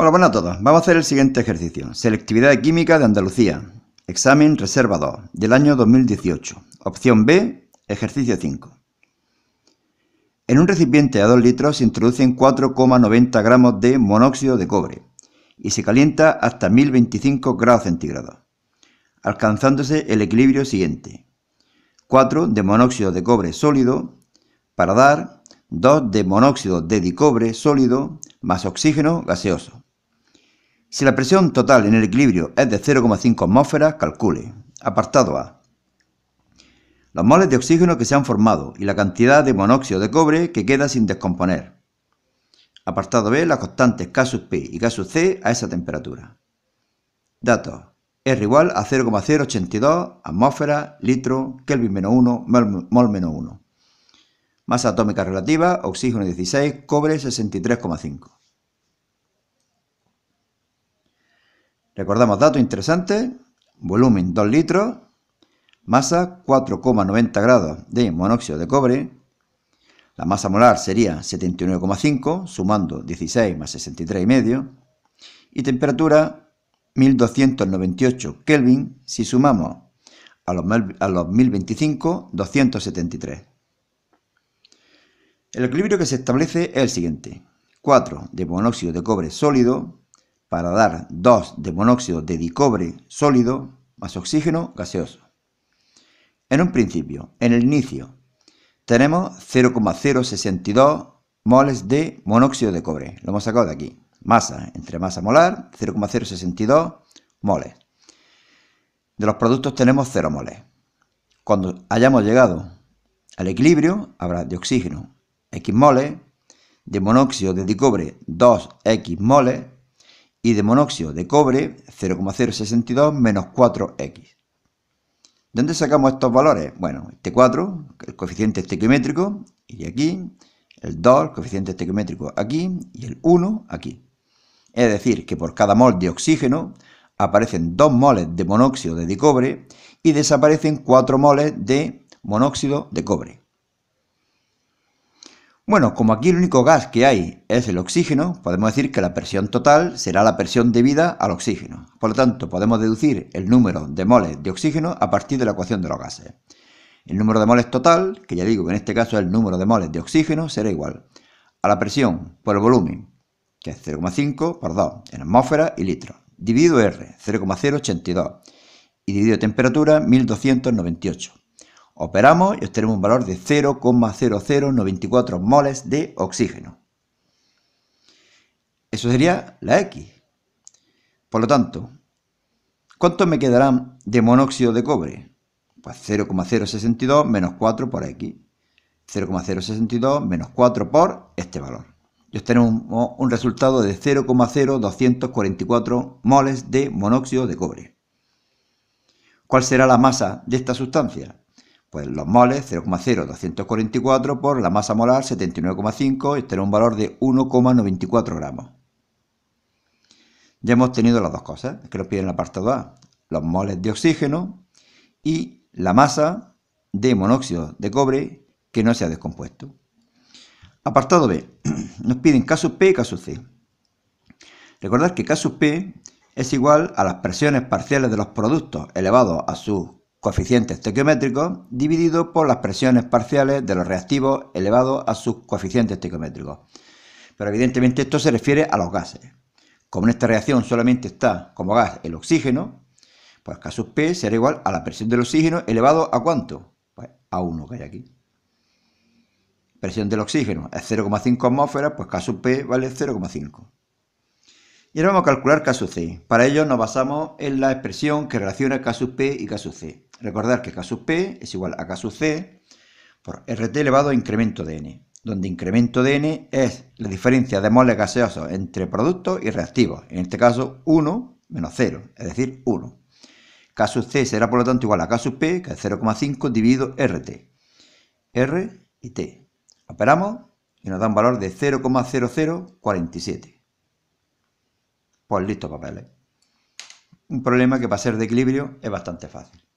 Hola, buenas a todos. Vamos a hacer el siguiente ejercicio. Selectividad Química de Andalucía. Examen Reserva del año 2018. Opción B, ejercicio 5. En un recipiente a 2 litros se introducen 4,90 gramos de monóxido de cobre y se calienta hasta 1025 grados centígrados, alcanzándose el equilibrio siguiente. 4 de monóxido de cobre sólido para dar 2 de monóxido de dicobre sólido más oxígeno gaseoso. Si la presión total en el equilibrio es de 0,5 atmósferas, calcule. Apartado A. Los moles de oxígeno que se han formado y la cantidad de monóxido de cobre que queda sin descomponer. Apartado B, las constantes K P y K C a esa temperatura. Datos. R igual a 0,082 atmósferas, litro, Kelvin-1, mol-1. Masa atómica relativa, oxígeno 16, cobre 63,5. Recordamos, datos interesantes, volumen 2 litros, masa 4,90 grados de monóxido de cobre, la masa molar sería 79,5, sumando 16 más 63,5, y temperatura 1298 Kelvin si sumamos a a los 1025, 273. El equilibrio que se establece es el siguiente. 4 de monóxido de cobre sólido para dar 2 de monóxido de dicobre sólido más oxígeno gaseoso. En un principio, en el inicio, tenemos 0,062 moles de monóxido de cobre. Lo hemos sacado de aquí. Masa, entre masa molar, 0,062 moles. De los productos tenemos 0 moles. Cuando hayamos llegado al equilibrio, habrá de oxígeno X moles, de monóxido de dicobre 2X moles, y de monóxido de cobre 0,062 menos 4x. ¿De dónde sacamos estos valores? Bueno, este 4, el coeficiente estequimétrico, y aquí, el 2, el coeficiente estequiométrico, aquí, y el 1 aquí. Es decir, que por cada mol de oxígeno aparecen 2 moles de monóxido de cobre y desaparecen 4 moles de monóxido de cobre. Bueno, como aquí el único gas que hay es el oxígeno, podemos decir que la presión total será la presión debida al oxígeno. Por lo tanto, podemos deducir el número de moles de oxígeno a partir de la ecuación de los gases. El número de moles total, que ya digo que en este caso es el número de moles de oxígeno, será igual a la presión por el volumen, que es 0,5 por 2 en atmósfera y litro, dividido R, 0,082, y dividido temperatura, 1298. Operamos y obtenemos un valor de 0,0094 moles de oxígeno. Eso sería la X. Por lo tanto, ¿cuánto me quedarán de monóxido de cobre? Pues 0,062 menos 4 por X. 0,062 menos 4 por este valor. Y obtenemos un resultado de 0,0244 moles de monóxido de cobre. ¿Cuál será la masa de esta sustancia? Pues los moles, 0,0244 por la masa molar, 79,5, y tener un valor de 1,94 gramos. Ya hemos tenido las dos cosas, que nos piden el apartado A, los moles de oxígeno y la masa de monóxido de cobre que no se ha descompuesto. Apartado B, nos piden caso P y C. Recordad que caso P es igual a las presiones parciales de los productos elevados a su coeficientes tequiométricos dividido por las presiones parciales de los reactivos elevados a sus coeficientes tequiométricos. Pero evidentemente esto se refiere a los gases. Como en esta reacción solamente está como gas el oxígeno, pues K sub P será igual a la presión del oxígeno elevado a cuánto? Pues a 1 que hay aquí. Presión del oxígeno es 0,5 atmósferas, pues K sub P vale 0,5. Y ahora vamos a calcular K sub C. Para ello nos basamos en la expresión que relaciona K sub P y K sub C. Recordar que K sub P es igual a K sub C por RT elevado a incremento de N, donde incremento de N es la diferencia de moles gaseosos entre productos y reactivos, en este caso 1 menos 0, es decir, 1. K sub C será por lo tanto igual a K sub P, que es 0,5 dividido RT. R y T. Operamos y nos da un valor de 0,0047. Pues listo papeles. Un problema que para ser de equilibrio es bastante fácil.